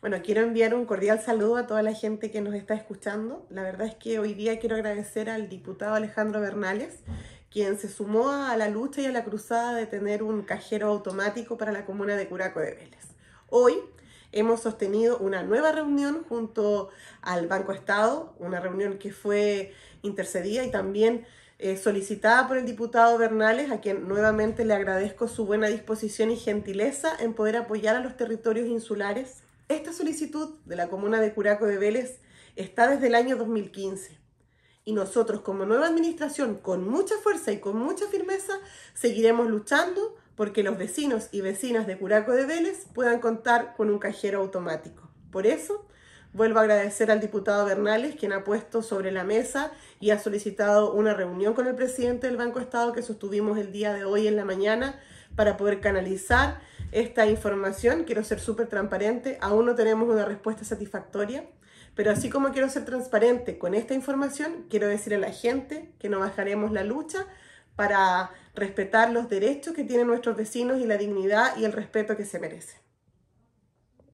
Bueno, quiero enviar un cordial saludo a toda la gente que nos está escuchando. La verdad es que hoy día quiero agradecer al diputado Alejandro Bernales, quien se sumó a la lucha y a la cruzada de tener un cajero automático para la comuna de Curaco de Vélez. Hoy hemos sostenido una nueva reunión junto al Banco Estado, una reunión que fue intercedida y también eh, solicitada por el diputado Bernales, a quien nuevamente le agradezco su buena disposición y gentileza en poder apoyar a los territorios insulares. Esta solicitud de la comuna de Curaco de Vélez está desde el año 2015 y nosotros como nueva administración, con mucha fuerza y con mucha firmeza, seguiremos luchando porque los vecinos y vecinas de Curaco de Vélez puedan contar con un cajero automático. Por eso, Vuelvo a agradecer al diputado Bernales, quien ha puesto sobre la mesa y ha solicitado una reunión con el presidente del Banco Estado que sostuvimos el día de hoy en la mañana para poder canalizar esta información. Quiero ser súper transparente, aún no tenemos una respuesta satisfactoria, pero así como quiero ser transparente con esta información, quiero decir a la gente que no bajaremos la lucha para respetar los derechos que tienen nuestros vecinos y la dignidad y el respeto que se merecen.